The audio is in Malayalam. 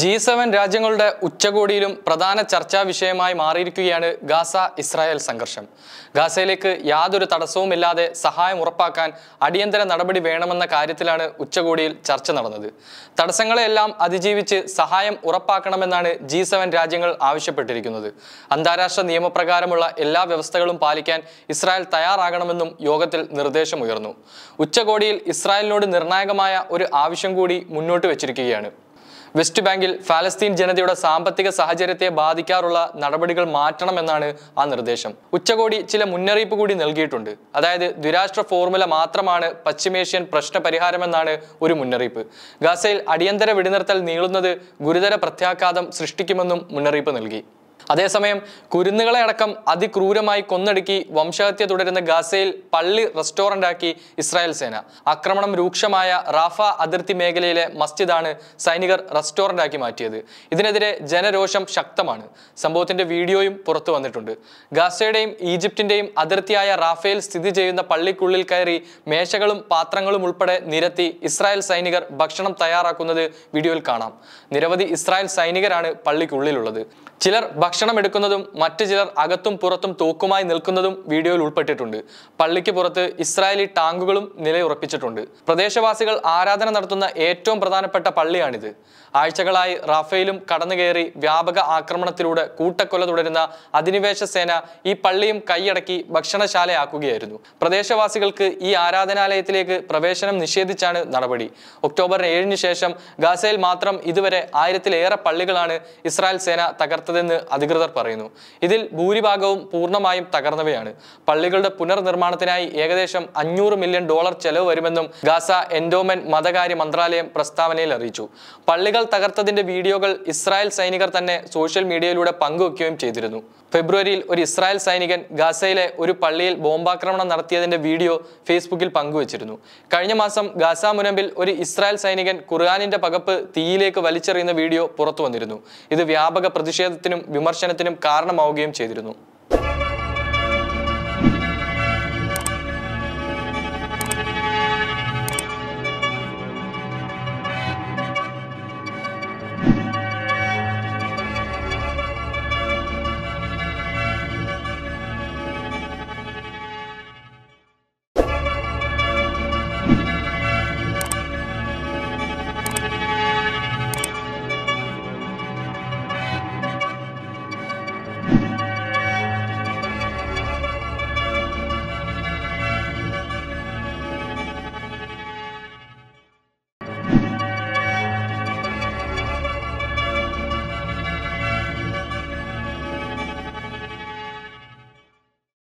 ജി സെവൻ രാജ്യങ്ങളുടെ ഉച്ചകോടിയിലും പ്രധാന ചർച്ചാ വിഷയമായി മാറിയിരിക്കുകയാണ് ഗാസ ഇസ്രായേൽ സംഘർഷം ഗാസയിലേക്ക് യാതൊരു തടസ്സവുമില്ലാതെ സഹായം ഉറപ്പാക്കാൻ അടിയന്തര നടപടി വേണമെന്ന കാര്യത്തിലാണ് ഉച്ചകോടിയിൽ ചർച്ച നടന്നത് തടസ്സങ്ങളെയെല്ലാം അതിജീവിച്ച് സഹായം ഉറപ്പാക്കണമെന്നാണ് ജി സെവൻ രാജ്യങ്ങൾ ആവശ്യപ്പെട്ടിരിക്കുന്നത് അന്താരാഷ്ട്ര നിയമപ്രകാരമുള്ള എല്ലാ വ്യവസ്ഥകളും പാലിക്കാൻ ഇസ്രായേൽ തയ്യാറാകണമെന്നും യോഗത്തിൽ നിർദ്ദേശമുയർന്നു ഉച്ചകോടിയിൽ ഇസ്രായേലിനോട് നിർണായകമായ ഒരു ആവശ്യം കൂടി മുന്നോട്ട് വച്ചിരിക്കുകയാണ് വെസ്റ്റ് ബാങ്കിൽ ഫലസ്തീൻ ജനതയുടെ സാമ്പത്തിക സാഹചര്യത്തെ ബാധിക്കാറുള്ള നടപടികൾ മാറ്റണമെന്നാണ് ആ നിർദ്ദേശം ഉച്ചകോടി ചില മുന്നറിയിപ്പ് കൂടി നൽകിയിട്ടുണ്ട് അതായത് ദ്വിരാഷ്ട്ര ഫോർമുല മാത്രമാണ് പശ്ചിമേഷ്യൻ പ്രശ്ന പരിഹാരമെന്നാണ് ഒരു മുന്നറിയിപ്പ് ഗാസയിൽ അടിയന്തര വെടിനിർത്തൽ നീളുന്നത് ഗുരുതര പ്രത്യാഘാതം സൃഷ്ടിക്കുമെന്നും മുന്നറിയിപ്പ് നൽകി അതേസമയം കുരുന്നുകളെ അടക്കം അതിക്രൂരമായി കൊന്നടുക്കി വംശഹത്യ തുടരുന്ന ഗാസയിൽ പള്ളി ആക്കി ഇസ്രായേൽ സേന ആക്രമണം രൂക്ഷമായ റാഫ അതിർത്തി മേഖലയിലെ മസ്ജിദാണ് സൈനികർ ആക്കി മാറ്റിയത് ഇതിനെതിരെ ജനരോഷം ശക്തമാണ് സംഭവത്തിന്റെ വീഡിയോയും പുറത്തു വന്നിട്ടുണ്ട് ഗാസയുടെയും ഈജിപ്തിന്റെയും അതിർത്തിയായ റാഫയിൽ സ്ഥിതി ചെയ്യുന്ന പള്ളിക്കുള്ളിൽ കയറി മേശകളും പാത്രങ്ങളും ഉൾപ്പെടെ നിരത്തി ഇസ്രായേൽ സൈനികർ ഭക്ഷണം തയ്യാറാക്കുന്നത് വീഡിയോയിൽ കാണാം നിരവധി ഇസ്രായേൽ സൈനികരാണ് പള്ളിക്കുള്ളിലുള്ളത് ചിലർ ഭക്ഷണം എടുക്കുന്നതും മറ്റു ചിലർ അകത്തും പുറത്തും തോക്കുമായി നിൽക്കുന്നതും വീഡിയോയിൽ ഉൾപ്പെട്ടിട്ടുണ്ട് പള്ളിക്ക് പുറത്ത് ഇസ്രായേലി ടാങ്കുകളും നിലയുറപ്പിച്ചിട്ടുണ്ട് പ്രദേശവാസികൾ ആരാധന നടത്തുന്ന ഏറ്റവും പ്രധാനപ്പെട്ട പള്ളിയാണിത് ആഴ്ചകളായി റാഫേലും കടന്നുകയറി വ്യാപക ആക്രമണത്തിലൂടെ കൂട്ടക്കൊല തുടരുന്ന അധിനിവേശ സേന ഈ പള്ളിയും കൈയടക്കി ഭക്ഷണശാലയാക്കുകയായിരുന്നു പ്രദേശവാസികൾക്ക് ഈ ആരാധനാലയത്തിലേക്ക് പ്രവേശനം നിഷേധിച്ചാണ് നടപടി ഒക്ടോബർ ഏഴിന് ശേഷം ഗാസയിൽ മാത്രം ഇതുവരെ ആയിരത്തിലേറെ പള്ളികളാണ് ഇസ്രായേൽ സേന തകർത്തതെന്ന് അധികൃതർ അധികൃതർ പറയുന്നു ഇതിൽ ഭൂരിഭാഗവും പൂർണ്ണമായും തകർന്നവയാണ് പള്ളികളുടെ പുനർനിർമ്മാണത്തിനായി ഏകദേശം അഞ്ഞൂറ് മില്യൺ ഡോളർ ചെലവ് വരുമെന്നും ഗാസ എൻഡോമൻ മതകാര്യ മന്ത്രാലയം പ്രസ്താവനയിൽ അറിയിച്ചു പള്ളികൾ തകർത്തതിന്റെ വീഡിയോകൾ ഇസ്രായേൽ സൈനികർ തന്നെ സോഷ്യൽ മീഡിയയിലൂടെ പങ്കുവയ്ക്കുകയും ചെയ്തിരുന്നു ഫെബ്രുവരിയിൽ ഒരു ഇസ്രായേൽ സൈനികൻ ഗാസയിലെ ഒരു പള്ളിയിൽ ബോംബാക്രമണം നടത്തിയതിന്റെ വീഡിയോ ഫേസ്ബുക്കിൽ പങ്കുവച്ചിരുന്നു കഴിഞ്ഞ മാസം ഗാസ മുനമ്പിൽ ഒരു ഇസ്രായേൽ സൈനികൻ ഖുർആാനിന്റെ പകപ്പ് തീയിലേക്ക് വലിച്ചെറിയുന്ന വീഡിയോ പുറത്തു വന്നിരുന്നു ഇത് വ്യാപക പ്രതിഷേധത്തിനും വിമർശനം വിമർശനത്തിനും കാരണമാവുകയും ചെയ്തിരുന്നു